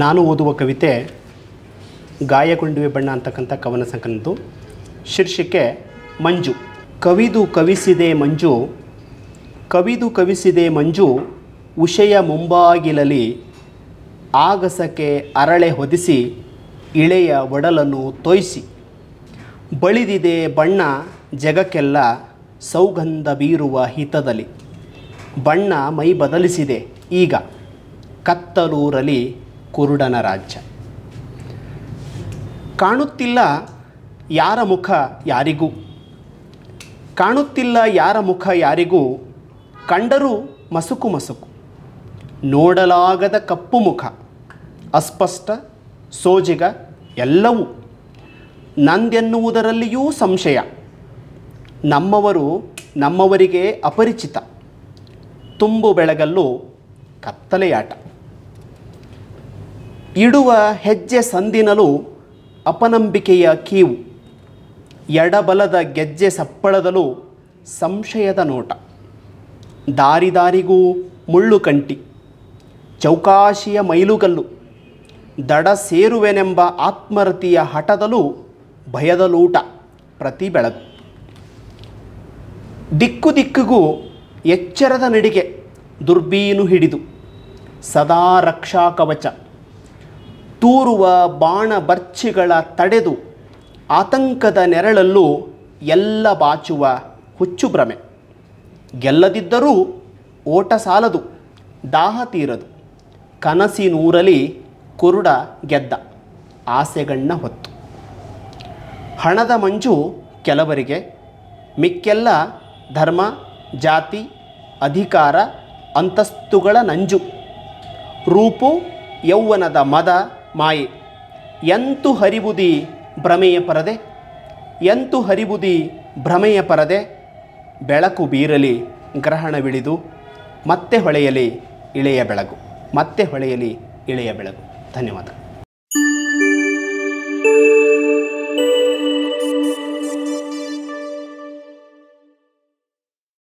ನಾನು ಓದುವ ಕವಿತೆ ಗಾಯಗೊಂಡಿವೆ ಬಣ್ಣ ಅಂತಕ್ಕಂಥ ಕವನ ಸಂಕಲನದ್ದು ಶೀರ್ಷಿಕೆ ಮಂಜು ಕವಿದು ಕವಿಸಿದೆ ಮಂಜು ಕವಿದು ಕವಿಸಿದೆ ಮಂಜು ಉಷೆಯ ಮುಂಬಾಗಿಲಲಿ ಆಗಸಕ್ಕೆ ಅರಳೆ ಹೊದಿಸಿ ಇಳೆಯ ಒಡಲನ್ನು ತೋಯಿಸಿ ಬಳಿದಿದೆ ಬಣ್ಣ ಜಗಕ್ಕೆಲ್ಲ ಸೌಗಂಧ ಬೀರುವ ಹಿತದಲ್ಲಿ ಬಣ್ಣ ಮೈ ಬದಲಿಸಿದೆ ಈಗ ಕತ್ತಲೂರಲಿ ಕುರುಡನ ರಾಜ್ಯ ಕಾಣುತ್ತಿಲ್ಲ ಯಾರ ಮುಖ ಯಾರಿಗೂ ಕಾಣುತ್ತಿಲ್ಲ ಯಾರ ಮುಖ ಯಾರಿಗೂ ಕಂಡರೂ ಮಸುಕು ಮಸುಕು ನೋಡಲಾಗದ ಕಪ್ಪು ಮುಖ ಅಸ್ಪಷ್ಟ ಸೋಜಿಗ ಎಲ್ಲವೂ ನಂದೆನ್ನುವುದರಲ್ಲಿಯೂ ಸಂಶಯ ನಮ್ಮವರು ನಮ್ಮವರಿಗೆ ಅಪರಿಚಿತ ತುಂಬು ಬೆಳಗಲ್ಲು ಕತ್ತಲೆಯಾಟ ಇಡುವ ಹೆಜ್ಜೆ ಸಂದಿನಲು ಅಪನಂಬಿಕೆಯ ಕೀವು ಎಡಬಲದ ಗೆಜ್ಜೆ ಸಪ್ಪಳದಲು ಸಂಶಯದ ನೋಟ ದಾರಿದಾರಿಗೂ ಮುಳ್ಳು ಕಂಟಿ ಚೌಕಾಶಿಯ ಮೈಲುಗಲ್ಲು ದಡ ಸೇರುವೆನೆಂಬ ಆತ್ಮರತಿಯ ಹಠದಲೂ ಲೂಟ ಪ್ರತಿ ಬೆಳಗು ದಿಕ್ಕು ದಿಕ್ಕಿಗೂ ಎಚ್ಚರದ ನಡಿಗೆ ದುರ್ಬೀನು ಹಿಡಿದು ಸದಾ ರಕ್ಷಾ ಕವಚ ತೂರುವ ಬಾಣ ಬರ್ಚಿಗಳ ತಡೆದು ಆತಂಕದ ನೆರಳಲ್ಲೂ ಎಲ್ಲ ಬಾಚುವ ಹುಚ್ಚು ಭ್ರಮೆ ಗೆಲ್ಲದಿದ್ದರೂ ಓಟ ಸಾಲದು ದಾಹ ತೀರದು ಕನಸಿನೂರಲಿ ಕುರುಡ ಗೆದ್ದ ಆಸೆಗಣ್ಣ ಹೊತ್ತು ಹಣದ ಮಂಜು ಕೆಲವರಿಗೆ ಮಿಕ್ಕೆಲ್ಲ ಧರ್ಮ ಜಾತಿ ಅಧಿಕಾರ ಅಂತಸ್ತುಗಳ ನಂಜು ರೂಪು ಯೌವನದ ಮದ ಮಾಯಿ ಎಂತು ಹರಿಬುದಿ ಭ್ರಮೆಯ ಪರದೆ ಎಂತು ಹರಿಬುದಿ ಭ್ರಮೆಯ ಪರದೆ ಬೆಳಕು ಬೀರಲಿ ಗ್ರಹಣವಿಳಿದು ಮತ್ತೆ ಹೊಳೆಯಲಿ ಇಳೆಯ ಬೆಳಗು ಮತ್ತೆ ಹೊಳೆಯಲಿ ಇಳೆಯ ಬೆಳಗು ಧನ್ಯವಾದ